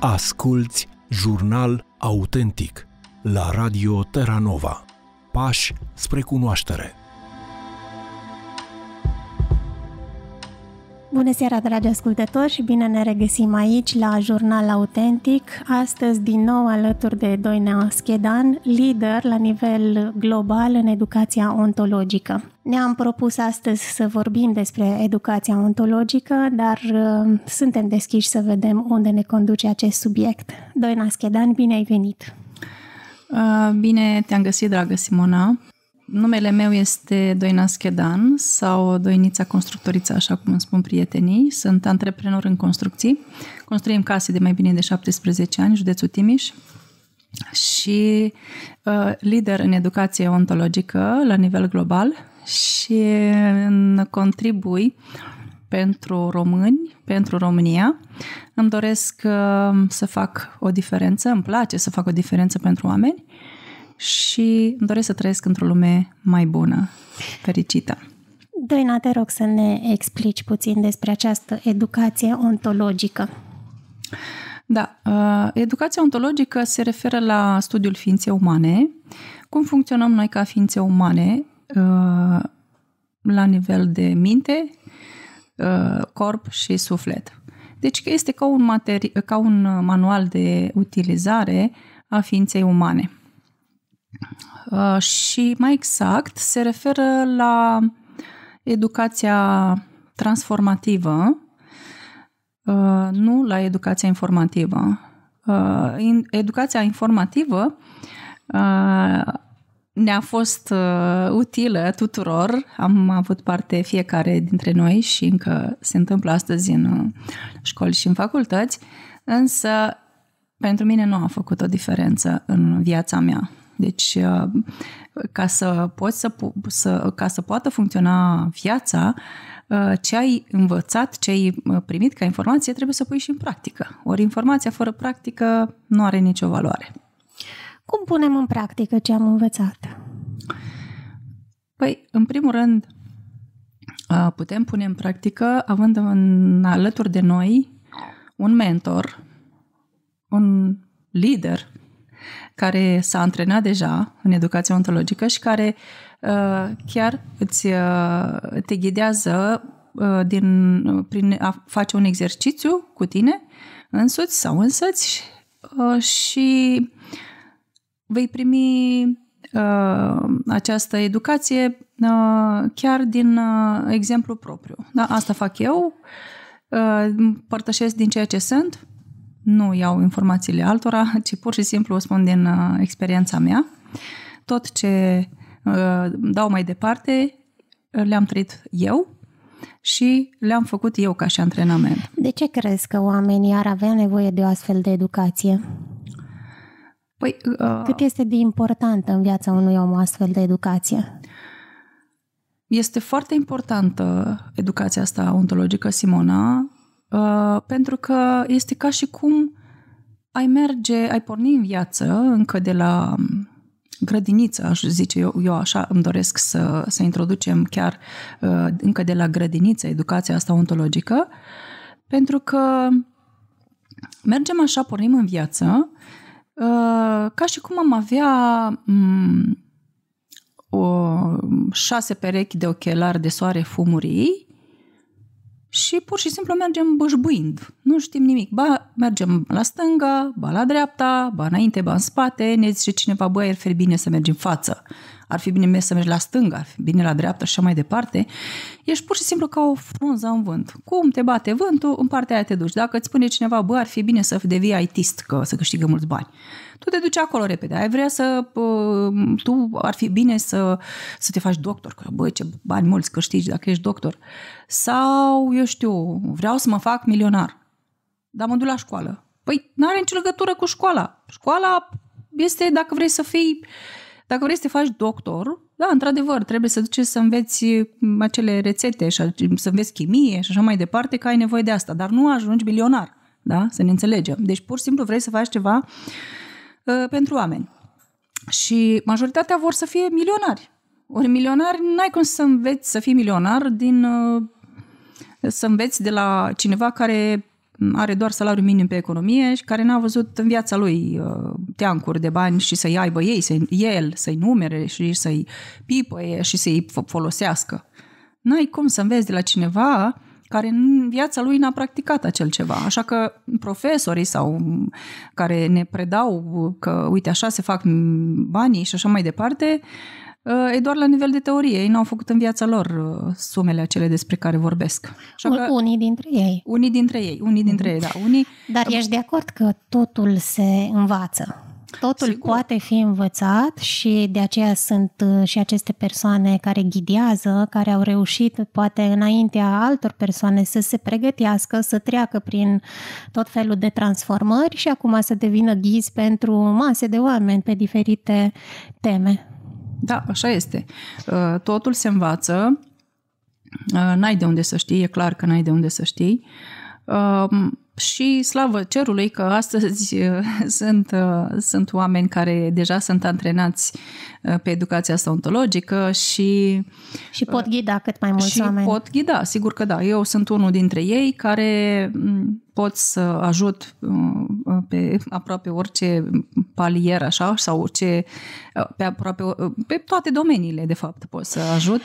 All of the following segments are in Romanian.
Asculți Jurnal Autentic la Radio Terranova. Pași spre cunoaștere. Bună seara, dragi ascultători, și bine ne regăsim aici la Jurnal Autentic. Astăzi, din nou, alături de Doina Schedan, lider la nivel global în educația ontologică. Ne-am propus astăzi să vorbim despre educația ontologică, dar uh, suntem deschiși să vedem unde ne conduce acest subiect. Doina Schedan, bine ai venit! Uh, bine te-am găsit, dragă Simona! Numele meu este Doina Schedan sau Doinița Constructorița, așa cum îmi spun prietenii. Sunt antreprenor în construcții. Construim case de mai bine de 17 ani, județul Timiș și uh, lider în educație ontologică la nivel global și în Contribui pentru români, pentru România. Îmi doresc uh, să fac o diferență, îmi place să fac o diferență pentru oameni și îmi doresc să trăiesc într-o lume mai bună, fericită. Doina, te rog să ne explici puțin despre această educație ontologică. Da, uh, educația ontologică se referă la studiul ființei umane, cum funcționăm noi ca ființe umane Uh, la nivel de minte, uh, corp și suflet. Deci este ca un, materi- ca un manual de utilizare a ființei umane. Uh, și mai exact se referă la educația transformativă, nu la educația informativă. Educația informativă ne-a fost uh, utilă tuturor. Am avut parte fiecare dintre noi și încă se întâmplă astăzi în uh, școli și în facultăți, însă pentru mine nu a făcut o diferență în viața mea. Deci, uh, ca să, poți să, să, ca să poată funcționa viața, uh, ce ai învățat, ce ai uh, primit ca informație, trebuie să pui și în practică. Ori informația fără practică nu are nicio valoare. Cum punem în practică ce am învățat? Păi, în primul rând, putem pune în practică având în, alături de noi un mentor, un lider care s-a antrenat deja în educația ontologică și care chiar îți, te ghidează din, prin a face un exercițiu cu tine însuți sau însăți și vei primi uh, această educație uh, chiar din uh, exemplu propriu. Da? Asta fac eu, uh, părtășesc din ceea ce sunt, nu iau informațiile altora, ci pur și simplu o spun din uh, experiența mea. Tot ce uh, dau mai departe le-am trăit eu și le-am făcut eu ca și antrenament. De ce crezi că oamenii ar avea nevoie de o astfel de educație? Păi, uh, Cât este de importantă în viața unui om o astfel de educație? Este foarte importantă educația asta ontologică, Simona, uh, pentru că este ca și cum ai merge, ai porni în viață încă de la um, grădiniță, aș zice eu, eu așa îmi doresc să, să introducem chiar uh, încă de la grădiniță educația asta ontologică, pentru că mergem așa, pornim în viață uh, Uh, ca și cum am avea mm, o, șase perechi de ochelari de soare fumurii și pur și simplu mergem bășbuind. Nu știm nimic. Ba mergem la stânga, ba la dreapta, ba înainte, ba în spate. Ne zice cineva, băi, ar fi bine să mergi în față. Ar fi bine să mergi la stânga, ar fi bine la dreapta și așa mai departe. Ești pur și simplu ca o frunză în vânt. Cum te bate vântul, în partea aia te duci. Dacă îți spune cineva, bă, ar fi bine să devii aitist, că să câștigă mulți bani tu te duci acolo repede. Ai vrea să... Uh, tu ar fi bine să, să te faci doctor, că băi, ce bani mulți câștigi dacă ești doctor. Sau, eu știu, vreau să mă fac milionar, dar mă duc la școală. Păi, nu are nicio legătură cu școala. Școala este dacă vrei să fii... Dacă vrei să te faci doctor, da, într-adevăr, trebuie să duci să înveți mm, acele rețete și să înveți chimie și așa mai departe, că ai nevoie de asta, dar nu ajungi milionar, da? Să ne înțelegem. Deci, pur și simplu, vrei să faci ceva Uh, pentru oameni. Și majoritatea vor să fie milionari. Ori milionari, n-ai cum să înveți să fii milionar din... Uh, să înveți de la cineva care are doar salariu minim pe economie și care n-a văzut în viața lui uh, teancuri de bani și să-i aibă ei, să el, să-i numere și să-i pipăie și să-i folosească. N-ai cum să înveți de la cineva care în viața lui n-a practicat acel ceva. Așa că profesorii sau mm, care ne predau că, uite, așa se fac banii și așa mai departe, ă, e doar la nivel de teorie. Ei nu au făcut în viața lor ă, sumele acele despre care vorbesc. Așa că, unii dintre ei. Unii dintre ei, unii dintre ei, da. Unii... Dar ești de acord că totul se învață? Totul Sigur. poate fi învățat și de aceea sunt uh, și aceste persoane care ghidează, care au reușit poate înaintea altor persoane să se pregătească, să treacă prin tot felul de transformări și acum să devină ghizi pentru mase de oameni pe diferite teme. Da, așa este. Uh, totul se învață. Uh, n-ai de unde să știi, e clar că n-ai de unde să știi și slavă cerului că astăzi uh, sunt, uh, sunt oameni care deja sunt antrenați uh, pe educația asta ontologică și... Și pot ghida cât mai mulți și oameni. pot ghida, sigur că da. Eu sunt unul dintre ei care mm, pot să ajut pe aproape orice palier așa sau orice, pe, aproape, pe toate domeniile de fapt pot să ajut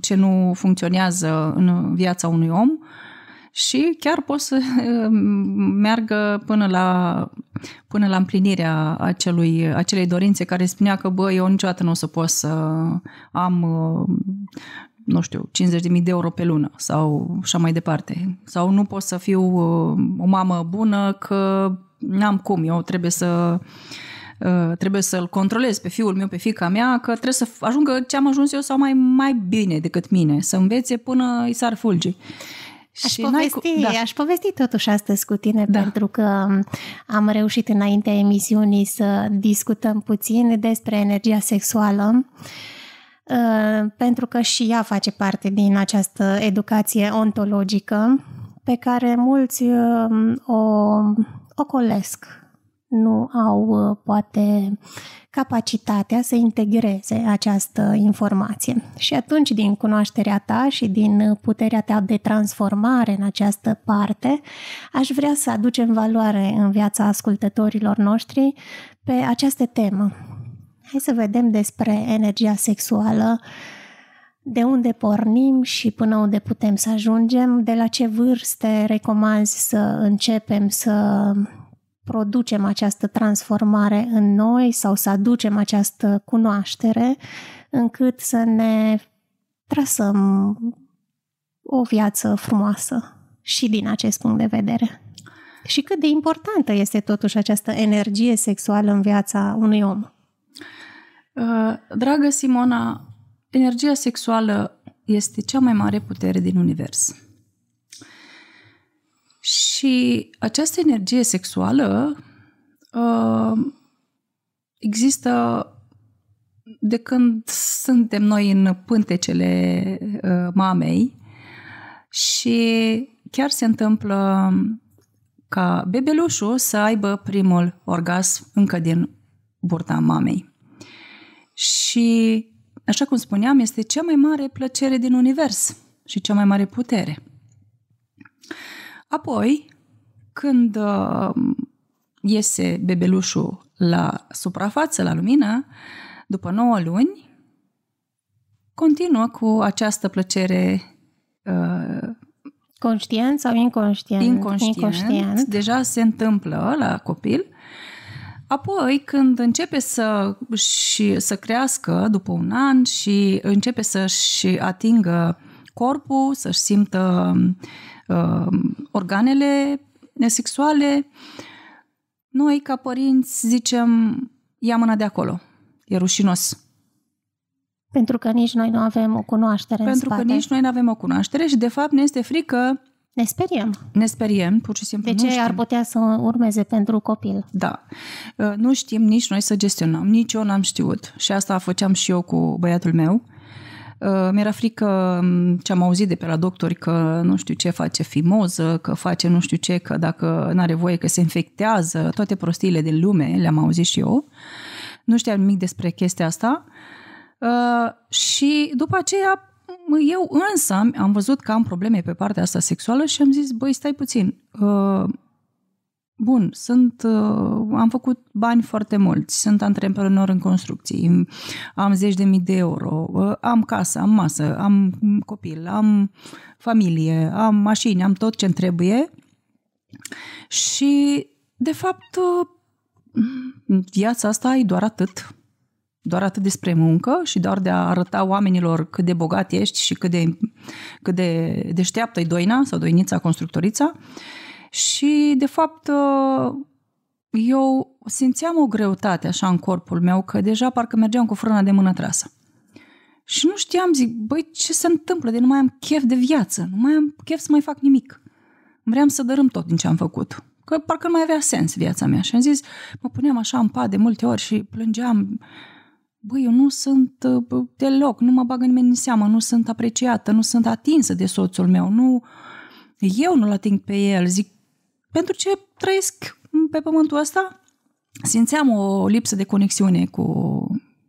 ce nu funcționează în viața unui om și chiar pot să mm, meargă până la, până la împlinirea acelui, acelei dorințe care spunea că, bă, eu niciodată nu o să pot să am mm, nu știu, 50.000 de euro pe lună sau așa mai departe. Sau nu pot să fiu mm, o mamă bună că n-am cum, eu trebuie să trebuie să-l controlez pe fiul meu, pe fica mea, că trebuie să ajungă ce am ajuns eu sau mai, mai bine decât mine, să învețe până îi sar fulgii. Aș și povesti, cu... da. aș povesti totuși astăzi cu tine da. pentru că am reușit înaintea emisiunii să discutăm puțin despre energia sexuală ă, pentru că și ea face parte din această educație ontologică pe care mulți ă, o colesc, nu au ă, poate capacitatea să integreze această informație. Și atunci, din cunoașterea ta și din puterea ta de transformare în această parte, aș vrea să aducem valoare în viața ascultătorilor noștri pe această temă. Hai să vedem despre energia sexuală, de unde pornim și până unde putem să ajungem, de la ce vârste recomanzi să începem să producem această transformare în noi sau să aducem această cunoaștere, încât să ne trasăm o viață frumoasă și din acest punct de vedere. Și cât de importantă este totuși această energie sexuală în viața unui om? Uh, dragă Simona, energia sexuală este cea mai mare putere din univers. Și această energie sexuală uh, există de când suntem noi în pântecele uh, mamei și chiar se întâmplă ca bebelușul să aibă primul orgasm încă din burta mamei. Și, așa cum spuneam, este cea mai mare plăcere din univers și cea mai mare putere. Apoi, când uh, iese bebelușul la suprafață, la lumină, după 9 luni, continuă cu această plăcere uh, Conștient sau inconștient? Inconștient. inconștient. Deja se întâmplă la copil. Apoi, când începe să, și, să crească după un an și începe să-și atingă corpul, să-și simtă uh, organele sexuale, noi ca părinți zicem ia mâna de acolo, e rușinos. Pentru că nici noi nu avem o cunoaștere Pentru că nici noi nu avem o cunoaștere și de fapt ne este frică ne speriem. Ne speriem, pur și simplu. De ce nu știm. ar putea să urmeze pentru copil? Da. Ă, nu știm nici noi să gestionăm, nici eu n-am știut. Și asta făceam și eu cu băiatul meu. Uh, mi-era frică um, ce am auzit de pe la doctori că nu știu ce face fimoză, că face nu știu ce, că dacă nu are voie că se infectează, toate prostiile din lume le-am auzit și eu. Nu știam nimic despre chestia asta. Uh, și după aceea eu însă am văzut că am probleme pe partea asta sexuală și am zis, băi, stai puțin, uh, bun, sunt, uh, am făcut bani foarte mulți, sunt antreprenor în construcții, am zeci de mii de euro, uh, am casă, am masă, am copil, am familie, am mașini, am tot ce trebuie și, de fapt, uh, viața asta e doar atât. Doar atât despre muncă și doar de a arăta oamenilor cât de bogat ești și cât de, cât de deșteaptă e doina sau doinița, constructorița. Uh, și, de fapt, uh, eu simțeam o greutate așa în corpul meu, că deja parcă mergeam cu frâna de mână trasă. Și nu știam, zic, băi, ce se întâmplă? De nu mai am chef de viață, nu mai am chef să mai fac nimic. Vreau să dărâm tot din ce am făcut. Că parcă nu mai avea sens viața mea. Și am zis, mă puneam așa în pat de multe ori și plângeam. Băi, eu nu sunt uh, deloc, nu mă bagă nimeni în seamă, nu sunt apreciată, nu sunt atinsă de soțul meu, nu... Eu nu-l ating pe el, zic, pentru ce trăiesc pe pământul ăsta. Simțeam o lipsă de conexiune cu,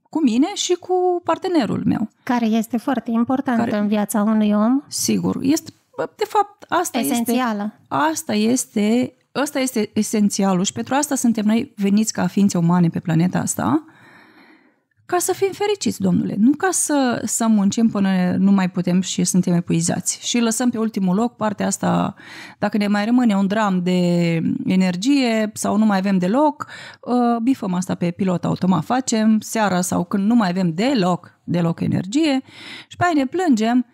cu mine și cu partenerul meu. Care este foarte importantă care, în viața unui om. Sigur, este de fapt asta Esențială. este asta este asta este esențialul și pentru asta suntem noi veniți ca ființe umane pe planeta asta ca să fim fericiți, domnule, nu ca să, să muncim până nu mai putem și suntem epuizați. Și lăsăm pe ultimul loc partea asta, dacă ne mai rămâne un dram de energie sau nu mai avem deloc, uh, bifăm asta pe pilot automat, facem seara sau când nu mai avem deloc, deloc energie și pe aia ne plângem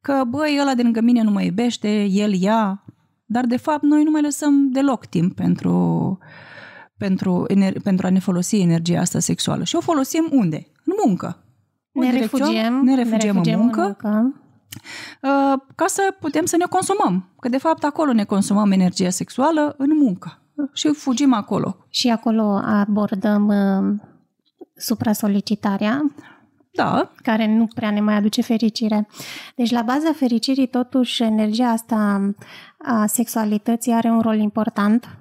că, băi, ăla de lângă mine nu mă iubește, el, ea, dar de fapt noi nu mai lăsăm deloc timp pentru uh, pentru, ener- pentru a ne folosi energia asta sexuală. Și o folosim unde? În muncă. Ne refugiem, ne refugiem, ne refugiem în muncă. În muncă. Uh, ca să putem să ne consumăm. Că, de fapt, acolo ne consumăm energia sexuală, în muncă. Și fugim acolo. Și acolo abordăm uh, solicitarea, da. care nu prea ne mai aduce fericire. Deci, la baza fericirii, totuși, energia asta a sexualității are un rol important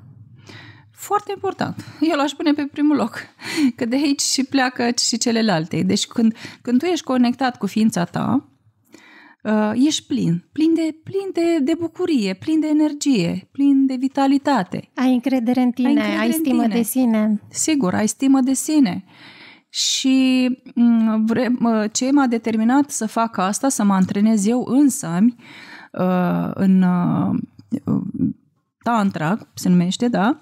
foarte important. Eu l-aș pune pe primul loc. Că de aici și pleacă și celelalte. Deci când, când tu ești conectat cu ființa ta, uh, ești plin. Plin de, plin de, de bucurie, plin de energie, plin de vitalitate. Ai încredere în tine, ai, încredere ai stimă tine. de sine. Sigur, ai stimă de sine. Și mm, ce m-a determinat să fac asta, să mă antrenez eu însămi uh, în uh, tantra, se numește, da,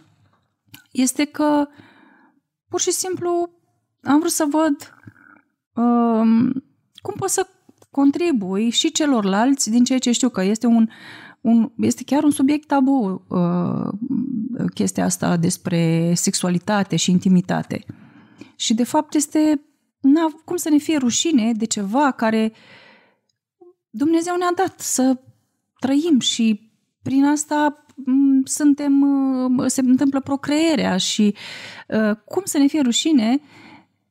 este că pur și simplu am vrut să văd um, cum pot să contribui și celorlalți din ceea ce știu că este un, un este chiar un subiect tabu uh, chestia asta despre sexualitate și intimitate. Și de fapt este na, cum să ne fie rușine de ceva care Dumnezeu ne-a dat să trăim și prin asta suntem, se întâmplă procreerea și uh, cum să ne fie rușine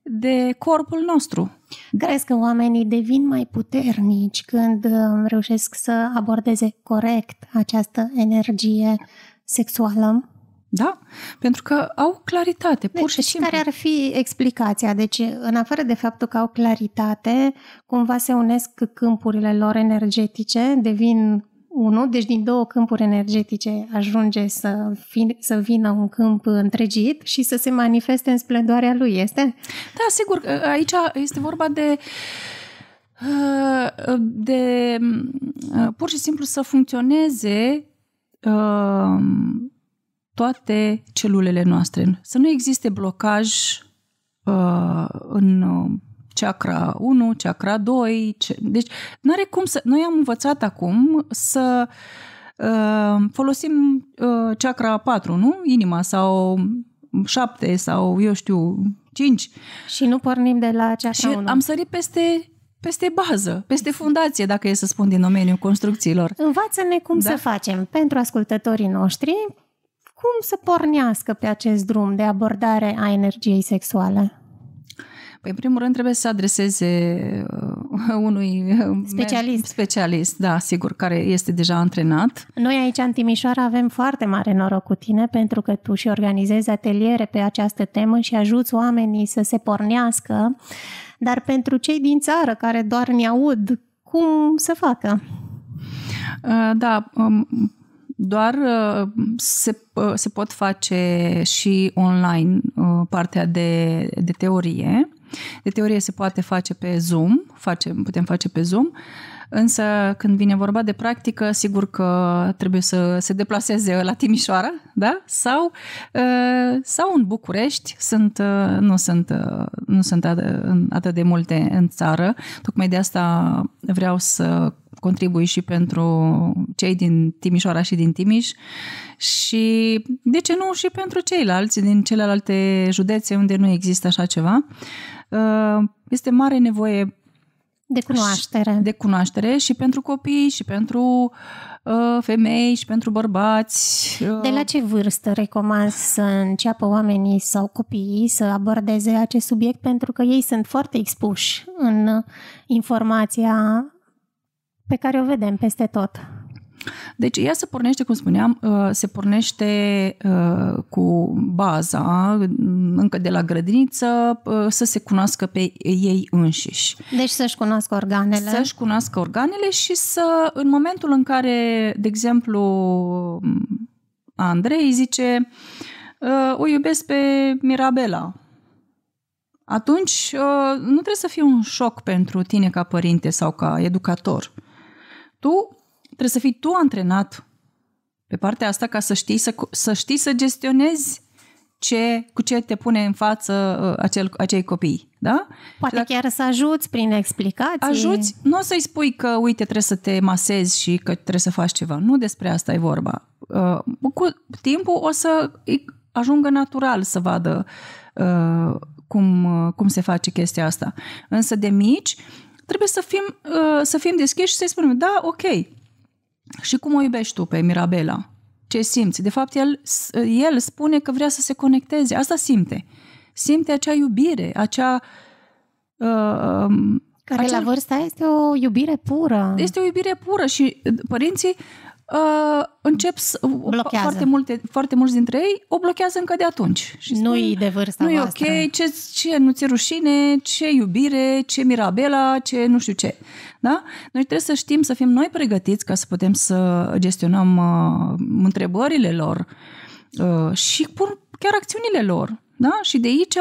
de corpul nostru. Crezi că oamenii devin mai puternici când uh, reușesc să abordeze corect această energie sexuală? Da, pentru că au claritate, pur deci, și simplu. care ar fi explicația? Deci, în afară de faptul că au claritate, cumva se unesc câmpurile lor energetice, devin unul, deci din două câmpuri energetice ajunge să, fi, să vină un câmp întregit și să se manifeste în splendoarea lui, este? Da, sigur, uh, aici este vorba de uh, de uh, pur și simplu să funcționeze toate celulele noastre, să nu existe blocaj în chakra 1, chakra 2. Ce... Deci, nu are cum să. Noi am învățat acum să uh, folosim uh, chakra 4, nu? Inima sau 7 sau, eu știu, 5. Și nu pornim de la chakra și 1. am sărit peste peste bază, peste fundație, dacă e să spun din domeniul construcțiilor. Învață-ne cum da? să facem pentru ascultătorii noștri cum să pornească pe acest drum de abordare a energiei sexuale? Păi, în primul rând, trebuie să adreseze uh, unui uh, specialist. specialist, da, sigur, care este deja antrenat. Noi aici în Timișoara avem foarte mare noroc cu tine pentru că tu și organizezi ateliere pe această temă și ajuți oamenii să se pornească, dar pentru cei din țară care doar ne aud, cum să facă? Uh, da, um, doar se, se pot face și online partea de, de teorie de teorie se poate face pe Zoom, face, putem face pe Zoom, însă când vine vorba de practică, sigur că trebuie să se deplaseze la Timișoara, da? Sau, uh, sau în București, sunt, uh, nu sunt, uh, nu sunt atât de multe în țară, tocmai de asta vreau să contribui și pentru cei din Timișoara și din Timiș și, de ce nu, și pentru ceilalți din celelalte județe unde nu există așa ceva. Uh, Uh, este mare nevoie de cunoaștere. De cunoaștere și pentru copii, și pentru uh, femei, și pentru bărbați. Uh. De la ce vârstă recomand să înceapă oamenii sau copiii să abordeze acest subiect? Pentru că ei sunt foarte expuși în uh, informația pe care o vedem peste tot. Deci ea se pornește, cum spuneam, uh, se pornește uh, cu baza mm, încă de la grădiniță uh, să se cunoască pe ei înșiși. Deci să-și cunoască organele. Să-și cunoască organele și să, în momentul în care, de exemplu, Andrei zice o iubesc pe Mirabela, atunci nu trebuie să fie un șoc pentru tine ca părinte sau ca educator. Tu Trebuie să fii tu antrenat pe partea asta ca să știi să, să, știi să gestionezi ce, cu ce te pune în față uh, acel, acei copii. Da? Poate dacă chiar să ajuți prin explicații. Ajuți, nu o să-i spui că, uite, trebuie să te masezi și că trebuie să faci ceva. Nu despre asta e vorba. Uh, cu timpul o să ajungă natural să vadă uh, cum, uh, cum se face chestia asta. Însă de mici trebuie să fim, uh, să fim deschiși și să-i spunem, da, ok, și cum o iubești tu pe Mirabela? Ce simți? De fapt, el, el spune că vrea să se conecteze. Asta simte. Simte acea iubire, acea... Uh, Care acea... la vârsta este o iubire pură. Este o iubire pură și uh, părinții uh, uh, încep să, uh, blochează. foarte, multe, foarte mulți dintre ei o blochează încă de atunci. Și nu e de vârsta Nu e ok, ce, ce, nu ți rușine, ce iubire, ce mirabela, ce nu știu ce. Da? Noi trebuie să știm, să fim noi pregătiți ca să putem să gestionăm uh, întrebările lor uh, și pur, chiar acțiunile lor. Da? Și de aici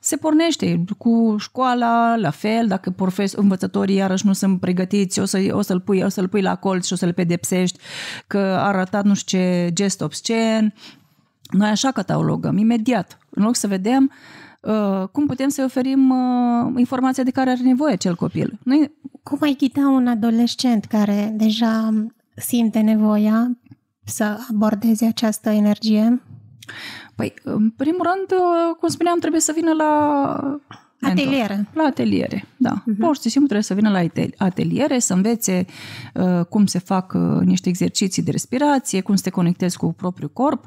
se pornește cu școala, la fel, dacă profes, învățătorii iarăși nu sunt pregătiți, o, să, o, să-l pui, o să-l pui la colț și o să-l pedepsești că a ratat nu știu ce gest obscen. Noi așa catalogăm, imediat, în loc să vedem uh, cum putem să-i oferim uh, informația de care are nevoie cel copil. Noi... Cum ai ghida un adolescent care deja simte nevoia să abordeze această energie? Păi, în primul rând, uh, cum spuneam, trebuie să vină la... Atelieră. La ateliere. Da. Uh-huh. Pur și simplu trebuie să vină la ateliere, să învețe uh, cum se fac uh, niște exerciții de respirație, cum să te conectezi cu propriul corp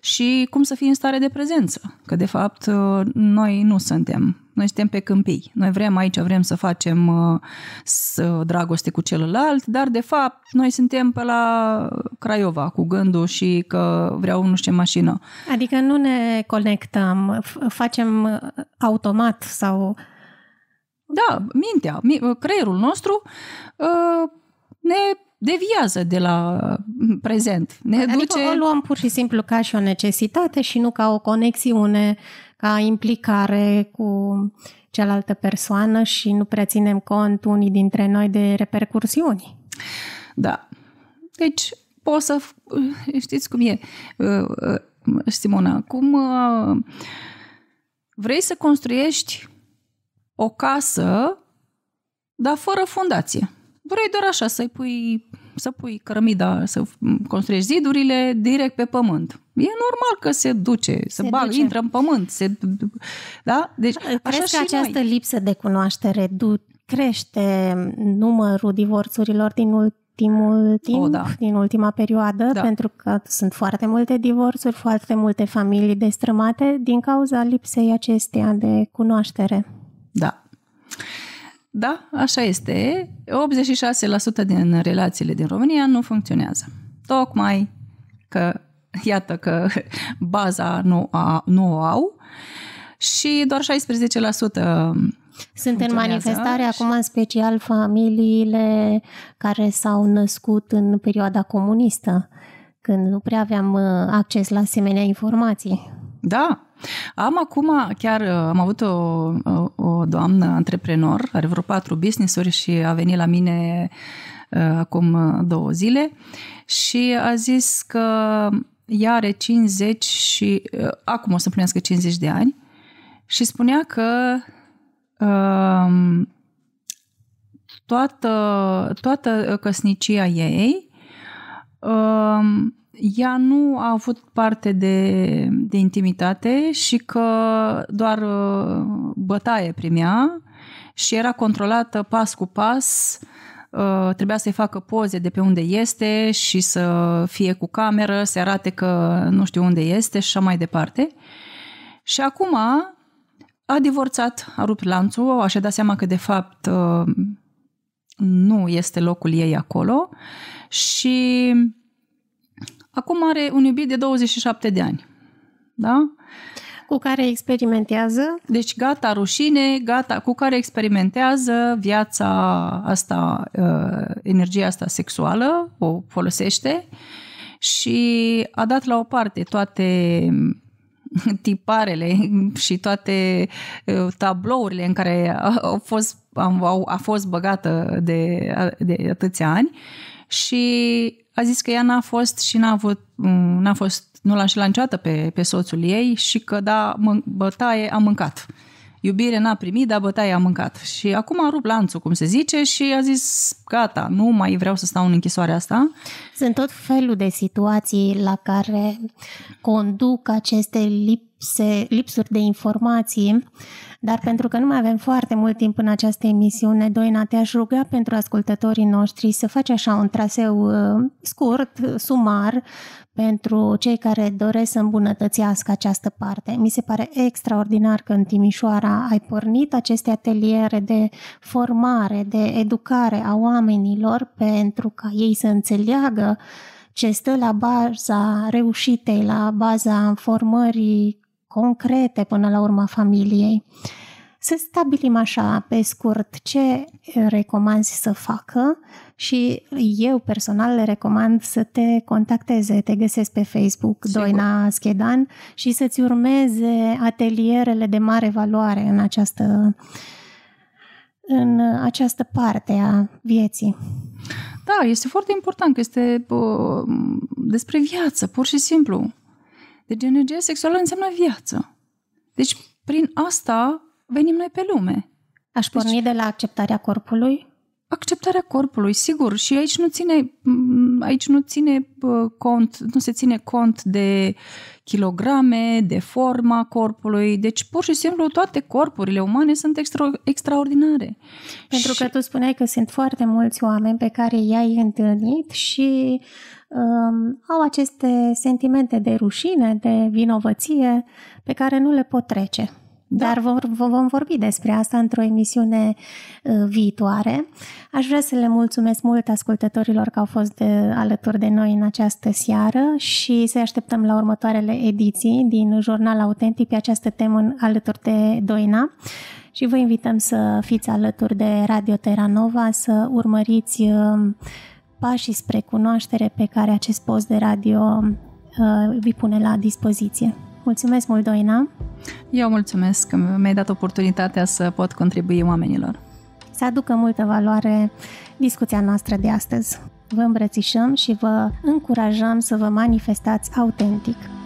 și cum să fii în stare de prezență. Că, de fapt, uh, noi nu suntem noi suntem pe câmpii. Noi vrem aici, vrem să facem uh, să dragoste cu celălalt, dar de fapt noi suntem pe la Craiova cu gândul și că vreau nu știu ce mașină. Adică nu ne conectăm, facem uh, automat sau da, mintea, creierul nostru uh, ne deviază de la uh, prezent. Ne adică duce... o luăm pur și simplu ca și o necesitate și nu ca o conexiune, ca implicare cu cealaltă persoană și nu prea ținem cont unii dintre noi de repercursiuni. Da. Deci, poți să... Uh, știți cum e, Simona, cum vrei să construiești o casă, dar fără fundație. Vrei doar așa să-i pui, să pui cărămida, să construiești zidurile direct pe pământ. E normal că se duce, se, se bag, duce. intră în pământ. Se, da? deci, Crezi așa că și această noi. lipsă de cunoaștere du- crește numărul divorțurilor din ultimul timp, o, da. din ultima perioadă, da. pentru că sunt foarte multe divorțuri, foarte multe familii destrămate din cauza lipsei acesteia de cunoaștere. Da. Da, așa este. 86% din relațiile din România nu funcționează. Tocmai că, iată că baza nu, a, nu o au și doar 16% sunt în manifestare și... acum în special familiile care s-au născut în perioada comunistă, când nu prea aveam uh, acces la asemenea informații. Da, am acum, chiar uh, am avut o, o, o doamnă antreprenor, are vreo patru business-uri și a venit la mine uh, acum uh, două zile și a zis că ea are 50 și acum o să împlinească 50 de ani și spunea că um, toată, toată căsnicia ei um, ea nu a avut parte de, de intimitate și că doar uh, bătaie primea și era controlată pas cu pas uh, trebuia să-i facă poze de pe unde este și să fie cu cameră, să arate că nu știu unde este și așa mai departe. Și acum a divorțat, a rupt lanțul, a da dat seama că de fapt uh, nu este locul ei acolo și Acum are un iubit de 27 de ani. Da? Cu care experimentează? Deci gata rușine, gata, cu care experimentează viața asta, uh, energia asta sexuală, o folosește și a dat la o parte toate tiparele și toate uh, tablourile în care au fost, au, a fost băgată de, de atâția ani și a zis că ea n-a fost și n-a, avut, mm, n-a fost, nu l-a înșelat niciodată pe, pe soțul ei și că da, mân- bătaie a mâncat. Iubire n-a primit, dar bătaie a mâncat. Și acum a rupt lanțul, cum se zice, și a zis, gata, nu mai vreau să stau în închisoarea asta. Sunt tot felul de situații la care conduc aceste lip lipse, lipsuri de informații, dar pentru că nu mai avem foarte mult timp în această emisiune, Doina, te-aș ruga pentru ascultătorii noștri să faci așa un traseu uh, scurt, sumar, pentru cei care doresc să îmbunătățească această parte. Mi se pare extraordinar că în Timișoara ai pornit aceste ateliere de formare, de educare a oamenilor pentru ca ei să înțeleagă ce stă la baza reușitei, la baza formării concrete până la urmă familiei. Să stabilim așa, pe scurt, ce recomanzi să facă și eu personal le recomand să te contacteze, te găsesc pe Facebook Sigur. Doina Schedan și să-ți urmeze atelierele de mare valoare în această, în această parte a vieții. Da, este foarte important că este despre viață, pur și simplu. Deci energia sexuală înseamnă viață. Deci prin asta venim noi pe lume. Aș deci- porni de la acceptarea corpului? Acceptarea corpului, sigur. Și aici nu ține, aici nu ține cont, nu se ține cont de kilograme, de forma corpului. Deci pur și simplu toate corpurile umane sunt extra, extraordinare. Pentru și... că tu spuneai că sunt foarte mulți oameni pe care i-ai întâlnit și uh, au aceste sentimente de rușine, de vinovăție pe care nu le pot trece. Da. Dar vom, vom vorbi despre asta într-o emisiune uh, viitoare. Aș vrea să le mulțumesc mult ascultătorilor că au fost de, uh, alături de noi în această seară și să așteptăm la următoarele ediții din Jurnal Autentic pe această temă alături de Doina și vă invităm să fiți alături de Radio Terra Nova să urmăriți uh, pașii spre cunoaștere pe care acest post de radio uh, vi pune la dispoziție. Mulțumesc mult, Doina! Eu mulțumesc că mi-ai dat oportunitatea să pot contribui oamenilor. Să aducă multă valoare discuția noastră de astăzi. Vă îmbrățișăm și vă încurajăm să vă manifestați autentic.